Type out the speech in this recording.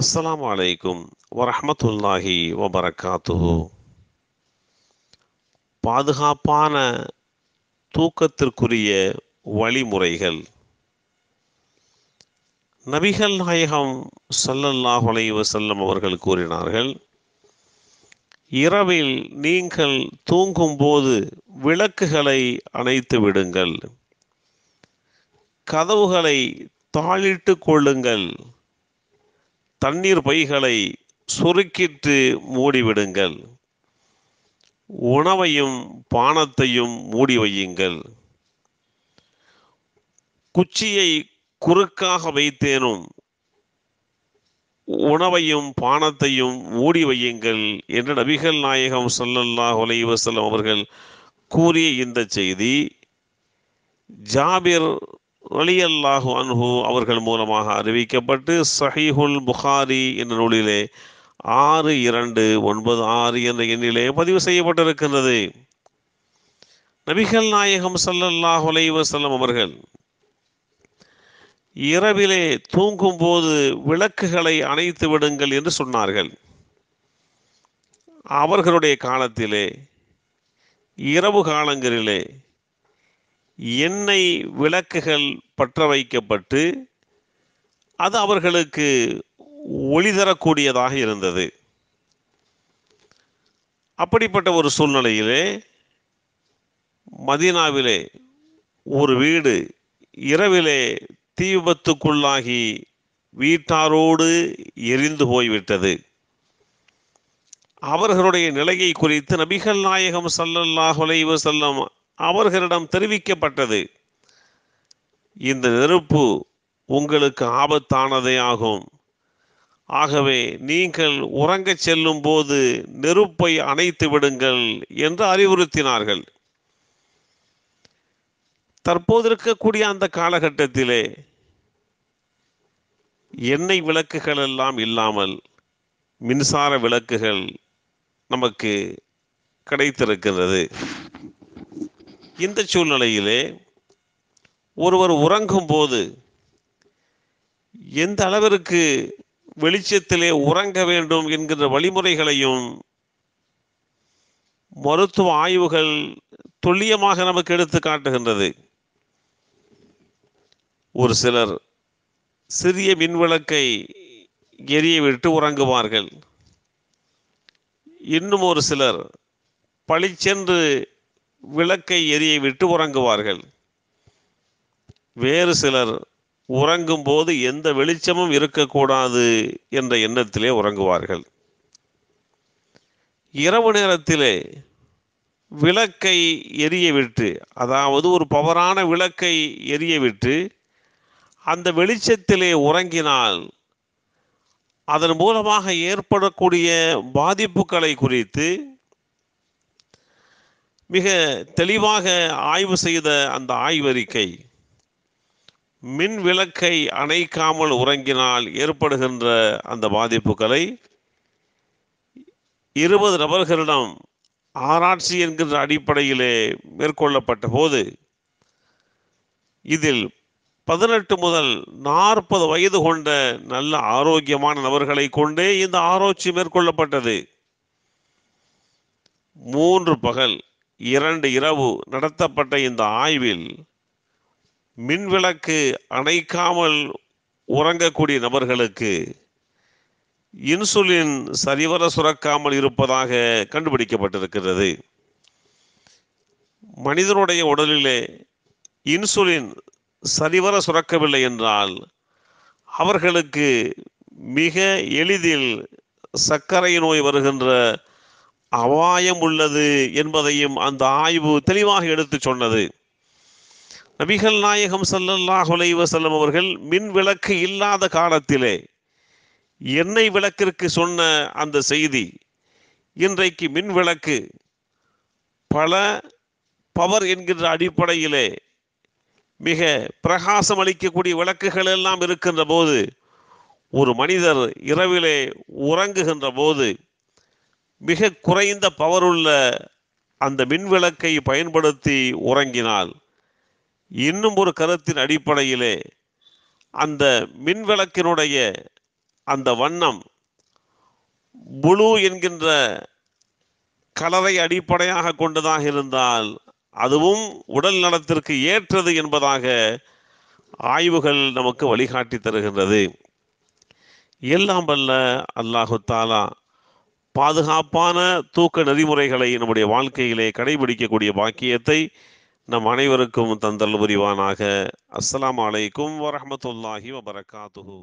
அஸ்லாம் வலைக்கும் வரமத்துல்லாஹி வபரகாத்துஹு பாதுகாப்பான தூக்கத்திற்குரிய வழிமுறைகள் நபிகள் நாயகம் சல்லல்லாஹ் வசல்லம் அவர்கள் கூறினார்கள் இரவில் நீங்கள் தூங்கும்போது விளக்குகளை அணைத்து விடுங்கள் கதவுகளை தாளிட்டு கொள்ளுங்கள் தண்ணீர் பைகளை சுருக்கிட்டு மூடிவிடுங்கள் உணவையும் பானத்தையும் மூடி வையுங்கள் குச்சியை குறுக்காக வைத்தேனும் உணவையும் பானத்தையும் மூடி வையுங்கள் என்று நபிகள் நாயகம் சல்லல்லாஹ் ஒலைவசல்லம் அவர்கள் கூறிய இந்த செய்தி ஜாபிர் அலியல்லாஹு அன்ஹு அவர்கள் மூலமாக அறிவிக்கப்பட்டு சஹீஹுல் புகாரி என்ற நூலிலே ஆறு இரண்டு ஒன்பது ஆறு என்ற எண்ணிலே பதிவு செய்யப்பட்டிருக்கின்றது நபிகள் நாயகம் சல்லாஹ் அலைவசல்லம் அவர்கள் இரவிலே தூங்கும்போது விளக்குகளை அணைத்து விடுங்கள் என்று சொன்னார்கள் அவர்களுடைய காலத்திலே இரவு காலங்களிலே எண்ணெய் விளக்குகள் பற்ற வைக்கப்பட்டு அது அவர்களுக்கு ஒளி தரக்கூடியதாக இருந்தது அப்படிப்பட்ட ஒரு சூழ்நிலையிலே மதீனாவிலே ஒரு வீடு இரவிலே தீ விபத்துக்குள்ளாகி வீட்டாரோடு எரிந்து போய்விட்டது அவர்களுடைய நிலையை குறித்து நபிகள் நாயகம் சல்லல்லாஹ் செல்லம் அவர்களிடம் தெரிவிக்கப்பட்டது இந்த நெருப்பு உங்களுக்கு ஆபத்தானதே ஆகும் ஆகவே நீங்கள் உறங்கச் செல்லும் போது நெருப்பை அணைத்து விடுங்கள் என்று அறிவுறுத்தினார்கள் தற்போது இருக்கக்கூடிய அந்த காலகட்டத்திலே எண்ணெய் விளக்குகள் எல்லாம் இல்லாமல் மின்சார விளக்குகள் நமக்கு கிடைத்திருக்கிறது இந்த சூழ்நிலையிலே ஒருவர் உறங்கும் போது எந்த அளவிற்கு வெளிச்சத்திலே உறங்க வேண்டும் என்கிற வழிமுறைகளையும் மருத்துவ ஆய்வுகள் துல்லியமாக நமக்கு எடுத்து காட்டுகின்றது ஒரு சிலர் சிறிய மின்விளக்கை எரிய விட்டு உறங்குவார்கள் இன்னும் ஒரு சிலர் பளிச்சென்று விளக்கை எரிய விட்டு உறங்குவார்கள் வேறு சிலர் உறங்கும் போது எந்த வெளிச்சமும் இருக்கக்கூடாது என்ற எண்ணத்திலே உறங்குவார்கள் இரவு நேரத்திலே விளக்கை எரிய விட்டு அதாவது ஒரு பவரான விளக்கை எரிய விட்டு அந்த வெளிச்சத்திலே உறங்கினால் அதன் மூலமாக ஏற்படக்கூடிய பாதிப்புகளை குறித்து மிக தெளிவாக ஆய்வு செய்த அந்த ஆய்வறிக்கை மின் விளக்கை அணைக்காமல் உறங்கினால் ஏற்படுகின்ற அந்த பாதிப்புகளை இருபது நபர்களிடம் ஆராய்ச்சி என்கின்ற அடிப்படையிலே மேற்கொள்ளப்பட்ட போது இதில் பதினெட்டு முதல் நாற்பது வயது கொண்ட நல்ல ஆரோக்கியமான நபர்களை கொண்டே இந்த ஆராய்ச்சி மேற்கொள்ளப்பட்டது மூன்று பகல் இரண்டு இரவு நடத்தப்பட்ட இந்த ஆய்வில் மின்விளக்கு அணைக்காமல் உறங்கக்கூடிய நபர்களுக்கு இன்சுலின் சரிவர சுரக்காமல் இருப்பதாக கண்டுபிடிக்கப்பட்டிருக்கிறது மனிதனுடைய உடலிலே இன்சுலின் சரிவர சுரக்கவில்லை என்றால் அவர்களுக்கு மிக எளிதில் சர்க்கரை நோய் வருகின்ற அபாயம் உள்ளது என்பதையும் அந்த ஆய்வு தெளிவாக எடுத்து சொன்னது நபிகள் நாயகம் சல்லல்லாஹ் வசல்லம் அவர்கள் மின் விளக்கு இல்லாத காலத்திலே எண்ணெய் விளக்கிற்கு சொன்ன அந்த செய்தி இன்றைக்கு மின் விளக்கு பல பவர் என்கின்ற அடிப்படையிலே மிக பிரகாசம் அளிக்கக்கூடிய விளக்குகள் எல்லாம் இருக்கின்ற போது ஒரு மனிதர் இரவிலே உறங்குகின்ற போது மிக குறைந்த பவர் உள்ள அந்த மின்விளக்கை பயன்படுத்தி உறங்கினால் இன்னும் ஒரு கருத்தின் அடிப்படையிலே அந்த மின்விளக்கினுடைய அந்த வண்ணம் புளூ என்கின்ற கலரை அடிப்படையாக கொண்டதாக இருந்தால் அதுவும் உடல் நலத்திற்கு ஏற்றது என்பதாக ஆய்வுகள் நமக்கு வழிகாட்டி தருகின்றது எல்லாம் வல்ல அல்லாஹு தாலா பாதுகாப்பான தூக்க நெறிமுறைகளை நம்முடைய வாழ்க்கையிலே கடைபிடிக்கக்கூடிய பாக்கியத்தை நம் அனைவருக்கும் தந்தல் புரிவானாக அஸ்லாம் வலைக்கும் வரமத்துல்லாஹி வபரகாத்துஹூ